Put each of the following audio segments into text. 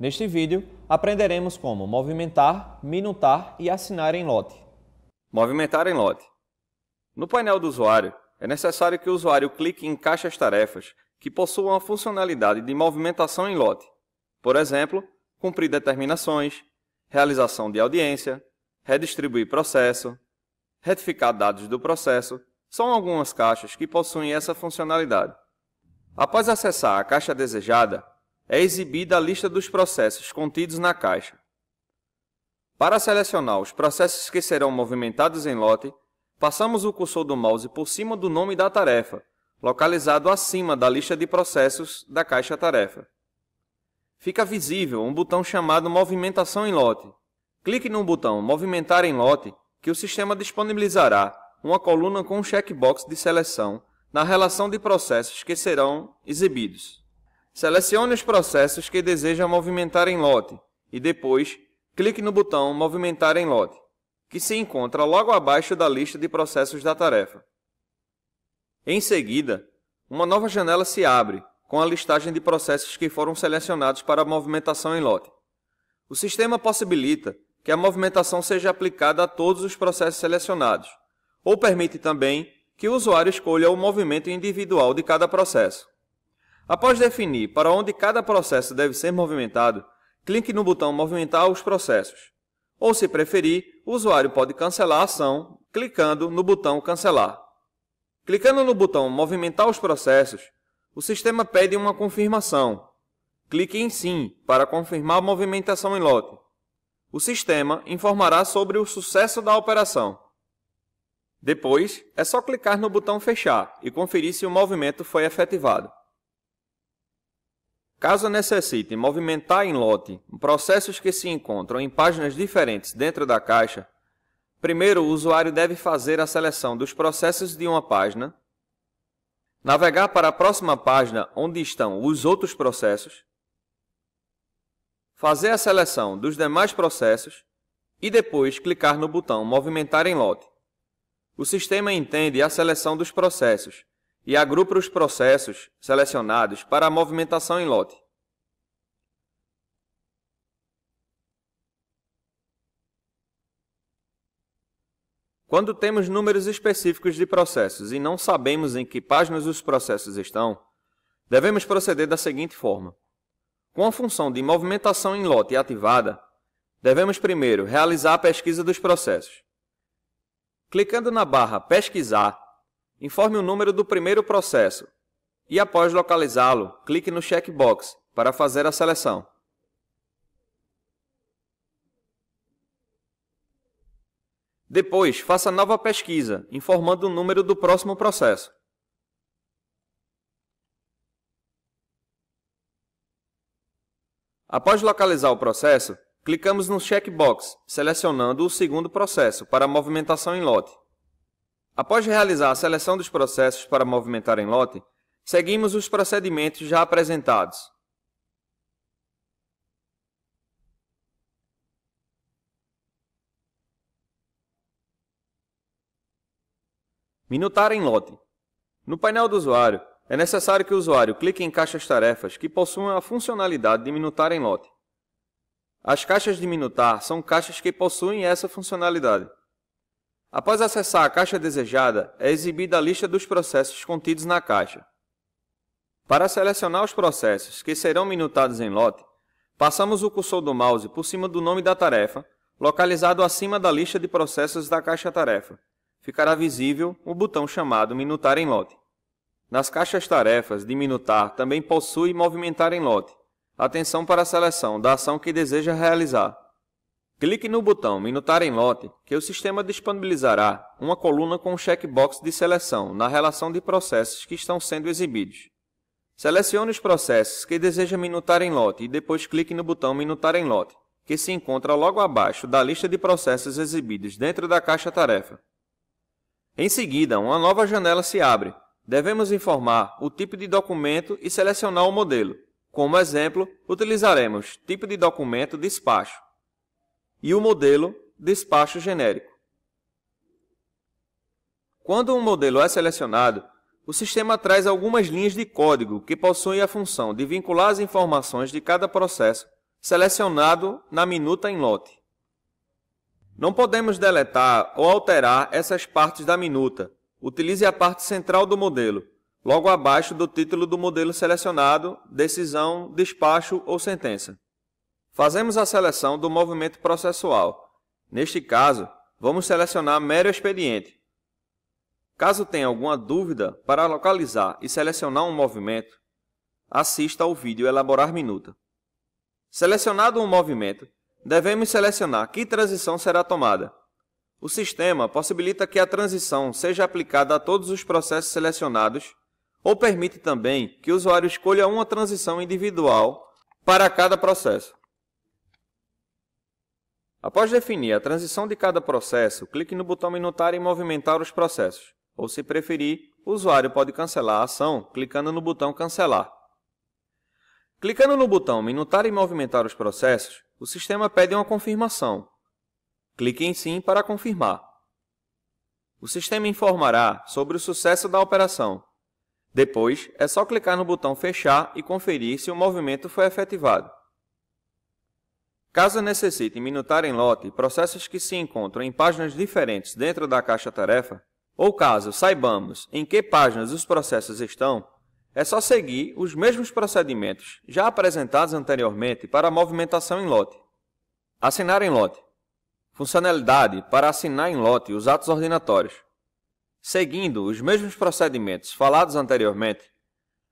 Neste vídeo, aprenderemos como movimentar, minutar e assinar em lote. Movimentar em lote. No painel do usuário, é necessário que o usuário clique em caixas tarefas que possuam a funcionalidade de movimentação em lote. Por exemplo, cumprir determinações, realização de audiência, redistribuir processo, retificar dados do processo, são algumas caixas que possuem essa funcionalidade. Após acessar a caixa desejada, é exibida a lista dos processos contidos na caixa. Para selecionar os processos que serão movimentados em lote, passamos o cursor do mouse por cima do nome da tarefa, localizado acima da lista de processos da caixa tarefa. Fica visível um botão chamado Movimentação em lote. Clique no botão Movimentar em lote, que o sistema disponibilizará uma coluna com um checkbox de seleção na relação de processos que serão exibidos. Selecione os processos que deseja movimentar em lote e depois clique no botão Movimentar em lote, que se encontra logo abaixo da lista de processos da tarefa. Em seguida, uma nova janela se abre com a listagem de processos que foram selecionados para a movimentação em lote. O sistema possibilita que a movimentação seja aplicada a todos os processos selecionados, ou permite também que o usuário escolha o movimento individual de cada processo. Após definir para onde cada processo deve ser movimentado, clique no botão Movimentar os processos. Ou, se preferir, o usuário pode cancelar a ação clicando no botão Cancelar. Clicando no botão Movimentar os processos, o sistema pede uma confirmação. Clique em Sim para confirmar a movimentação em lote. O sistema informará sobre o sucesso da operação. Depois, é só clicar no botão Fechar e conferir se o movimento foi efetivado. Caso necessite movimentar em lote processos que se encontram em páginas diferentes dentro da caixa, primeiro o usuário deve fazer a seleção dos processos de uma página, navegar para a próxima página onde estão os outros processos, fazer a seleção dos demais processos e depois clicar no botão Movimentar em lote. O sistema entende a seleção dos processos e agrupa os processos selecionados para a movimentação em lote. Quando temos números específicos de processos e não sabemos em que páginas os processos estão, devemos proceder da seguinte forma. Com a função de movimentação em lote ativada, devemos primeiro realizar a pesquisa dos processos. Clicando na barra Pesquisar, Informe o número do primeiro processo e, após localizá-lo, clique no checkbox para fazer a seleção. Depois, faça nova pesquisa, informando o número do próximo processo. Após localizar o processo, clicamos no checkbox, selecionando o segundo processo para movimentação em lote. Após realizar a seleção dos processos para movimentar em lote, seguimos os procedimentos já apresentados. Minutar em lote. No painel do usuário, é necessário que o usuário clique em caixas-tarefas que possuem a funcionalidade de minutar em lote. As caixas de minutar são caixas que possuem essa funcionalidade. Após acessar a caixa desejada, é exibida a lista dos processos contidos na caixa. Para selecionar os processos que serão minutados em lote, passamos o cursor do mouse por cima do nome da tarefa, localizado acima da lista de processos da caixa-tarefa. Ficará visível o botão chamado Minutar em lote. Nas caixas-tarefas de Minutar também possui Movimentar em lote. Atenção para a seleção da ação que deseja realizar. Clique no botão Minutar em Lote, que o sistema disponibilizará uma coluna com um checkbox de seleção na relação de processos que estão sendo exibidos. Selecione os processos que deseja minutar em lote e depois clique no botão Minutar em Lote, que se encontra logo abaixo da lista de processos exibidos dentro da caixa-tarefa. Em seguida, uma nova janela se abre. Devemos informar o tipo de documento e selecionar o modelo. Como exemplo, utilizaremos tipo de documento despacho e o modelo despacho genérico. Quando um modelo é selecionado, o sistema traz algumas linhas de código que possuem a função de vincular as informações de cada processo selecionado na minuta em lote. Não podemos deletar ou alterar essas partes da minuta. Utilize a parte central do modelo, logo abaixo do título do modelo selecionado, decisão, despacho ou sentença. Fazemos a seleção do movimento processual. Neste caso, vamos selecionar mero expediente. Caso tenha alguma dúvida para localizar e selecionar um movimento, assista ao vídeo Elaborar Minuta. Selecionado um movimento, devemos selecionar que transição será tomada. O sistema possibilita que a transição seja aplicada a todos os processos selecionados ou permite também que o usuário escolha uma transição individual para cada processo. Após definir a transição de cada processo, clique no botão Minutar e movimentar os processos, ou se preferir, o usuário pode cancelar a ação clicando no botão Cancelar. Clicando no botão Minutar e movimentar os processos, o sistema pede uma confirmação. Clique em Sim para confirmar. O sistema informará sobre o sucesso da operação. Depois, é só clicar no botão Fechar e conferir se o movimento foi efetivado. Caso necessitem minutar em lote processos que se encontram em páginas diferentes dentro da caixa-tarefa, ou caso saibamos em que páginas os processos estão, é só seguir os mesmos procedimentos já apresentados anteriormente para a movimentação em lote. Assinar em lote. Funcionalidade para assinar em lote os atos ordinatórios. Seguindo os mesmos procedimentos falados anteriormente,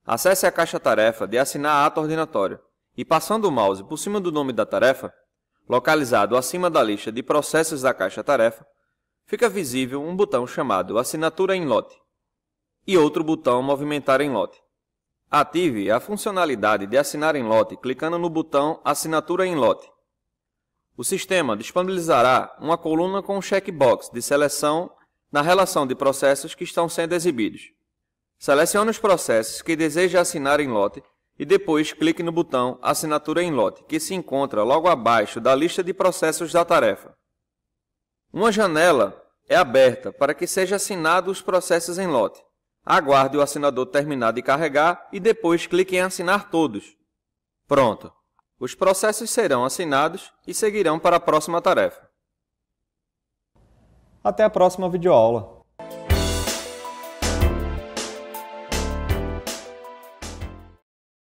acesse a caixa-tarefa de assinar ato ordinatório e passando o mouse por cima do nome da tarefa, localizado acima da lista de processos da caixa-tarefa, fica visível um botão chamado Assinatura em lote e outro botão Movimentar em lote. Ative a funcionalidade de assinar em lote clicando no botão Assinatura em lote. O sistema disponibilizará uma coluna com um checkbox de seleção na relação de processos que estão sendo exibidos. Selecione os processos que deseja assinar em lote e depois clique no botão Assinatura em lote, que se encontra logo abaixo da lista de processos da tarefa. Uma janela é aberta para que seja assinado os processos em lote. Aguarde o assinador terminar de carregar e depois clique em Assinar todos. Pronto! Os processos serão assinados e seguirão para a próxima tarefa. Até a próxima videoaula!